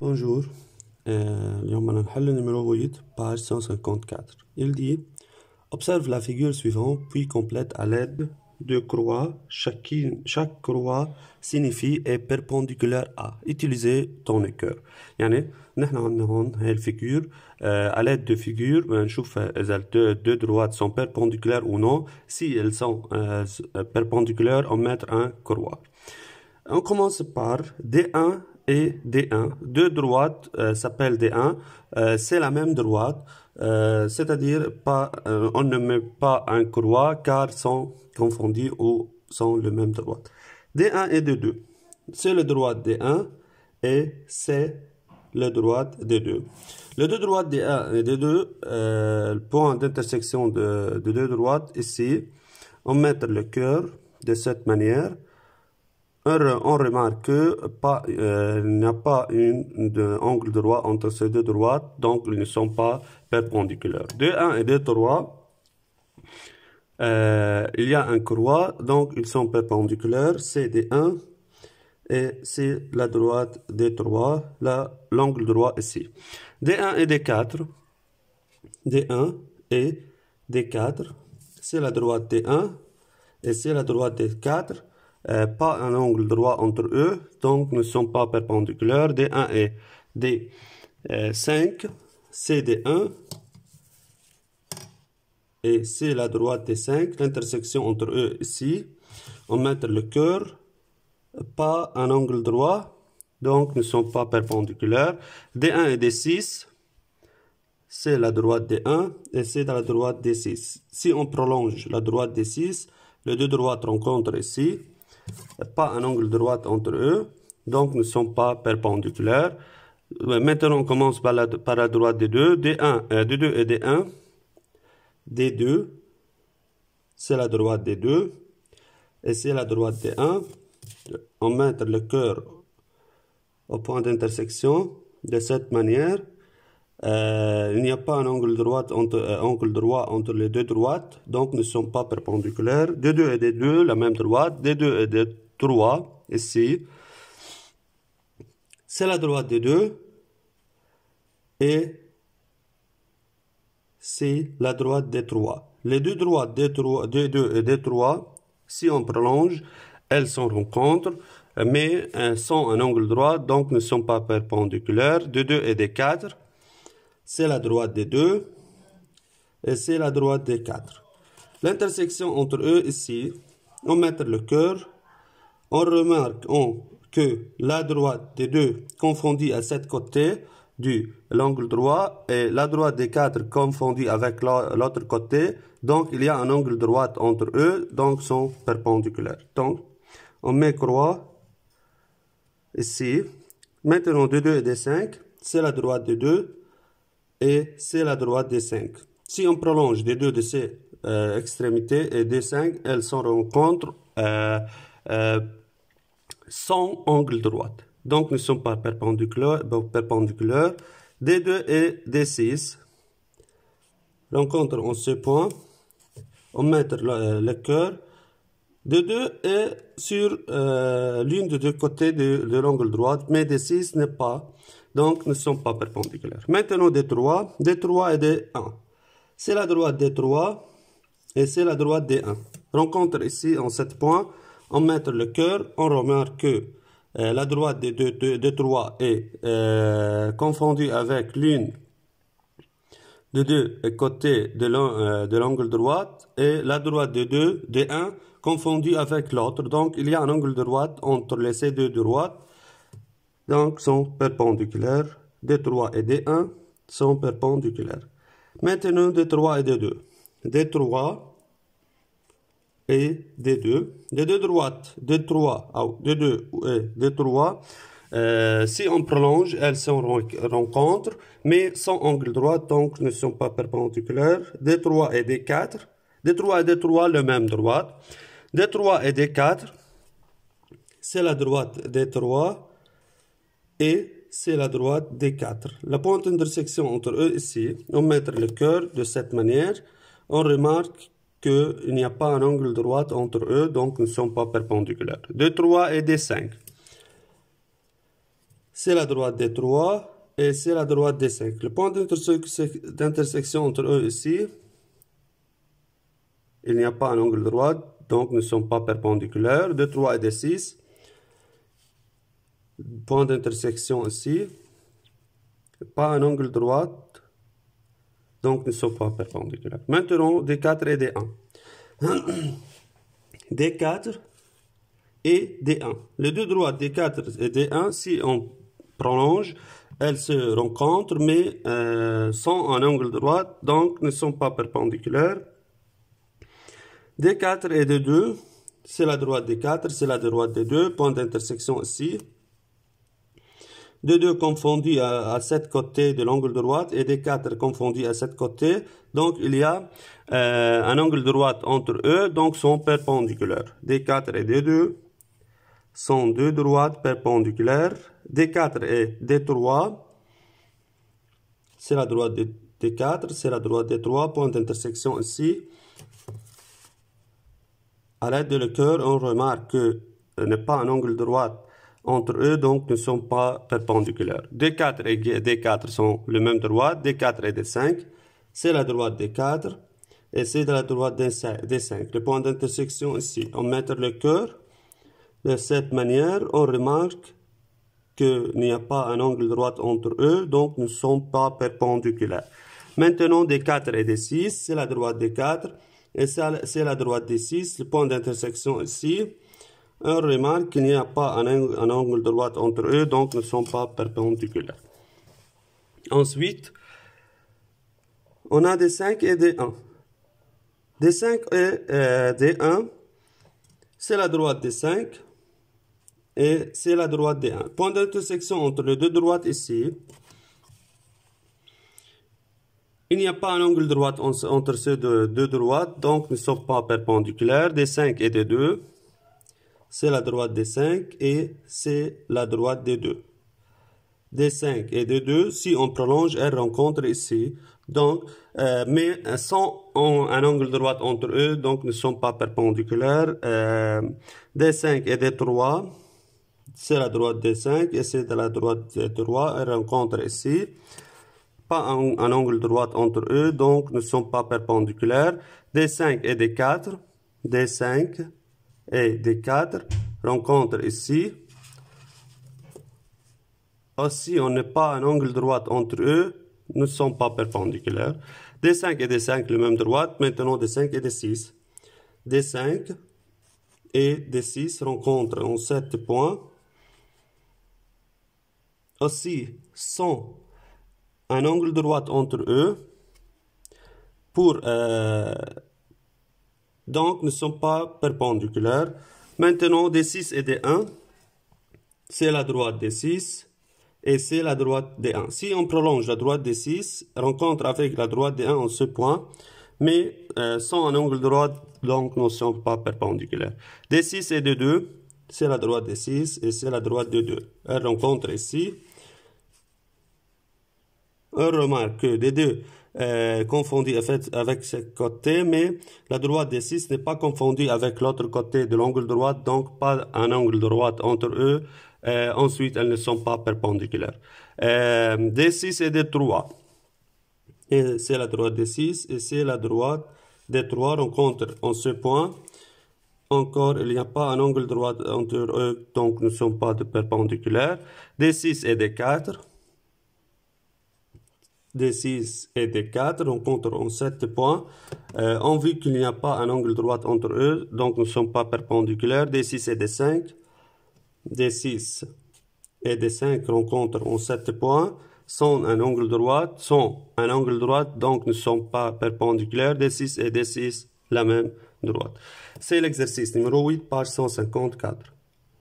Bonjour, اليوم euh, بدنا numéro 8, page 154. Il dit Observe la figure suivante, puis complète à l'aide de croix. chaque croix signifie est perpendiculaire à. Utilisez ton cœur. Nous y une figure euh, à l'aide de figure بنشوف ben, les deux droites sont perpendiculaires ou non. Si elles sont euh, perpendiculaires, on met un croix. On commence par D1 et D1. Deux droites euh, s'appellent D1, euh, c'est la même droite, euh, c'est-à-dire pas, on ne met pas un croix car sont confondus ou sont le même droite. D1 et D2, c'est le droite D1 et c'est le droite D2. Les deux droites D1 et D2, le point d'intersection de, de deux droites ici, on met le cœur de cette manière on remarque qu'il euh, il n'y a pas une, angle droit entre ces deux droites, donc ils ne sont pas perpendiculaires. D1 et D3, euh, il y a un croix, donc ils sont perpendiculaires, C'est d 1 et c'est la droite D3, l'angle droit ici. D1 et D4, D1 et D4, c'est la droite D1 et c'est la droite D4, euh, pas un angle droit entre eux, donc ne sont pas perpendiculaires. D1 et D5, euh, CD1 et c'est la droite D5. L'intersection entre eux ici, on met le cœur, pas un angle droit, donc ne sont pas perpendiculaires. D1 et D6, c'est la droite D1 et c'est la droite D6. Si on prolonge la droite D6, les deux droites rencontrent ici pas un angle droit entre eux, donc ne sont pas perpendiculaires. Euh, maintenant, on commence par la, droite des deux, D1, euh, D2 et D1. D2, c'est la droite des deux, et c'est la droite D1. On met le cœur au point d'intersection de cette manière. Euh, il n'y a pas un angle, entre, euh, droit entre les deux droites, donc ne sont pas perpendiculaires. D2 et D2, la même droite. D2 et D3, ici. C'est la droite D2. Et c'est la droite D3. Les deux droites D3, 2 et D3, si on prolonge, elles sont rencontrent mais euh, sont un angle droit, donc ne sont pas perpendiculaires. D2 et D4, c'est la droite des 2 et c'est la droite des 4. L'intersection entre eux ici, on met le cœur, on remarque que la droite des 2 confondue à cette côté du l'angle droit et la droite des 4 confondue avec l'autre côté, donc il y a un angle droit entre eux, donc sont perpendiculaires. Donc on met croix ici. Maintenant, de 2 et des 5, c'est la droite de 2 et c'est la droite d 5. Si on prolonge des deux de ces euh, extrémités et des 5, elles se rencontrent euh, euh, sans angle droit. Donc nous sommes pas perpendiculaires. perpendiculaire. D2 et D6 rencontrent en ce point. On met le, le cœur de 2 est sur l'une des deux côtés de, de l'angle droit, mais D6 n'est pas donc ne sont pas perpendiculaires. Maintenant, D3, D3 et D1. C'est la droite D3 et c'est la droite D1. Rencontre ici en 7 points, en mettre le cœur, on remarque que euh, la droite des deux, 3 est euh, confondue avec l'une de deux côtés euh, de l'angle droite et la droite de 2, d 1, confondue avec l'autre. Donc il y a un angle droite entre les ces deux droites donc sont perpendiculaires. D3 et D1 sont perpendiculaires. Maintenant, D3 et D2. D3 et D2. d deux droites, D3, D2 et D3. si on prolonge, elles se rencontrent, mais sans angle droit, donc ne sont pas perpendiculaires. D3 et D4. D3 et D3, le même droite. D3 et D4, c'est la droite D3 et c'est la droite d 4. La pointe d'intersection entre eux ici, on met le cœur de cette manière. On remarque qu'il n'y a pas un angle droit entre eux, donc ils ne sont pas perpendiculaires. d 3 et d 5. C'est la droite d 3 et c'est la droite d 5. Le point d'intersection entre eux ici, il n'y a pas un angle droit, donc ne sont pas perpendiculaires. d 3 et d 6 point d'intersection ici, pas un angle droit, donc ne sont pas perpendiculaires. Maintenant, D4 et D1. D4 et D1. Les deux droites D4 et D1, si on prolonge, elles se rencontrent, mais euh, sont en angle droit, donc ne sont pas perpendiculaires. D4 et D2, c'est la droite D4, c'est la droite D2, point d'intersection ici. D2 confondus à, cette côté de l'angle droite. et D4 confondus à cette côté. Donc il y a euh, un angle droite entre eux, donc sont perpendiculaires. D4 et D2 sont deux droites perpendiculaires. D4 et D3, c'est la droite de D4, c'est la droite D3, point d'intersection ici. À l'aide de le cœur, on remarque que ce euh, n'est pas un angle droite entre eux donc ne sont pas perpendiculaires. D4 et D4 sont le même droit D4 et D5, c'est la droite D4 et c'est la droite D5. Le point d'intersection ici, on met le cœur. De cette manière, on remarque qu'il n'y a pas un angle droit entre eux, donc ne sont pas perpendiculaires. Maintenant, D4 et D6, c'est la droite D4 et c'est la droite D6, le point d'intersection ici. On remarque qu'il n'y a pas un angle, de droite droit entre eux, donc ne sont pas perpendiculaires. Ensuite, on a des 5 et des 1. Des 5 et euh, des 1, c'est la droite des 5 et c'est la droite des 1. Point d'intersection entre les deux droites ici. Il n'y a pas un angle droit entre ces deux, deux droites, donc ne sont pas perpendiculaires, des 5 et des 2 c'est la droite des 5 et c'est la droite des 2. Des 5 et des 2, si on prolonge, elles rencontrent ici. Donc, euh, mais sans un angle droit entre eux, donc ne sont pas perpendiculaires. Euh, des 5 et des 3, c'est la droite des 5 et c'est de la droite des 3, Elles rencontrent ici pas un, un, angle droit entre eux, donc ne sont pas perpendiculaires. D5 et D4, D5 et d4 rencontrent ici. Aussi, on n'est pas un angle droit entre eux, ne sont pas perpendiculaires. D5 et D5, le même droite Maintenant, D5 et D6. D5 et D6 rencontrent en 7 points. Aussi, sont un angle droit entre eux pour euh, donc ne sont pas perpendiculaires. Maintenant, D6 et D1, c'est la droite D6 et c'est la droite D1. Si on prolonge la droite D6, rencontre avec la droite D1 en ce point, mais euh, sans un angle droit, donc ne sont pas perpendiculaires. D6 et D2, c'est la droite D6 et c'est la droite D2. Elle rencontre ici. On remarque que D2 euh, en fait avec ce côté, mais la droite des 6 n'est pas confondue avec l'autre côté de l'angle droit, donc pas un angle droit entre eux. Euh, ensuite, elles ne sont pas perpendiculaires. Euh, 6 et des 3 c'est la droite des 6 et c'est la droite des 3. rencontre en ce point. Encore, il n'y a pas un angle droit entre eux, donc ne sont pas de perpendiculaires. des 6 et des 4 d 6 et D4, rencontrent sept 7 points. Euh, on vu qu'il n'y a pas un angle droit entre eux, donc nous ne sommes pas perpendiculaires. D6 et D5, D6 et D5 rencontrent en 7 points, sont un angle droit, sont un angle droit, donc ne sont pas perpendiculaires. D6 et D6, la même droite. C'est l'exercice numéro 8, page 154.